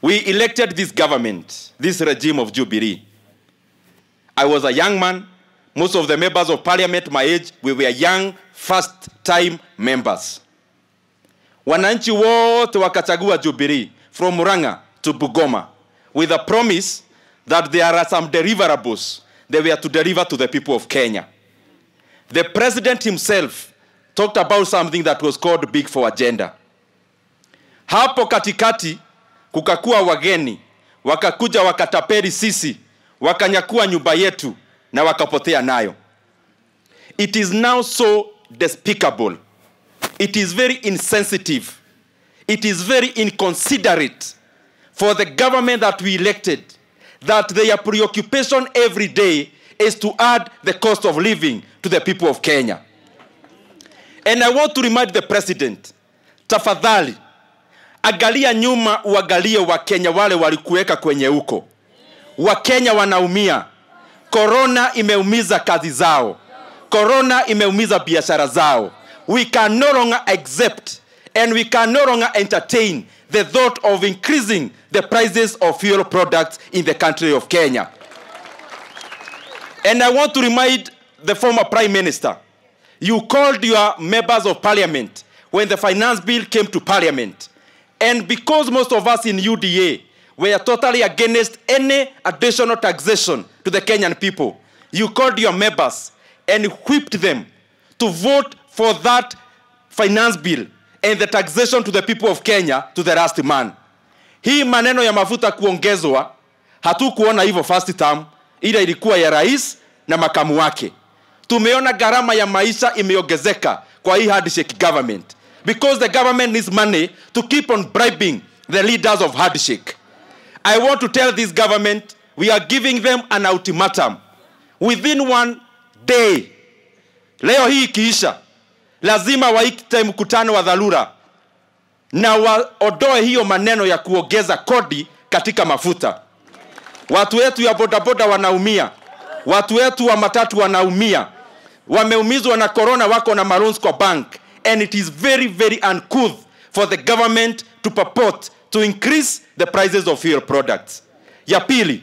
We elected this government, this regime of Jubilee. I was a young man. Most of the members of parliament my age, we were young, first-time members. Wananchi wote wakachagua Jubilee from Murang'a to Bugoma with a promise that there are some deliverables they were to deliver to the people of Kenya. The president himself talked about something that was called Big Four Agenda. Hapo katikati kukakua wageni wakakuja wakataperi sisi wakanyakua nyumba yetu na wakapotea nayo it is now so despicable it is very insensitive it is very inconsiderate for the government that we elected that their preoccupation every day is to add the cost of living to the people of Kenya. And I want to remind the president, tafadhali, angalia nyuma uangalie wakenya wale walikuweka kwenye huko wakenya wanaumia korona imeumiza kazi zao korona imeumiza biashara zao we can no longer accept and we can no longer entertain the thought of increasing the prices of fuel products in the country of kenya and i want to remind the former prime minister you called your members of parliament when the finance bill came to parliament And because most of us in UDA were totally against any additional taxation to the Kenyan people, you called your members and whipped them to vote for that finance bill and the taxation to the people of Kenya to the last man. Hii maneno ya mafuta kuongezwa hatukuona hivyo first term, ila ilikuwa ya rais na makamu wake. Tumeona gharama ya maisha imeongezeka kwa hii handshake government because the government needs money to keep on bribing the leaders of Hardshake. I want to tell this government we are giving them an ultimatum. Within one day, leo hii ikiisha, lazima waite mkutano wa dharura na waondoe hiyo maneno ya kuongeza kodi katika mafuta. Watu wetu ya bodaboda wanaumia, watu wetu wa matatu wanaumia, wameumizwa na korona, wako na maroons kwa banki and it is very, very uncouth for the government to purport to increase the prices of fuel products. Ya pili,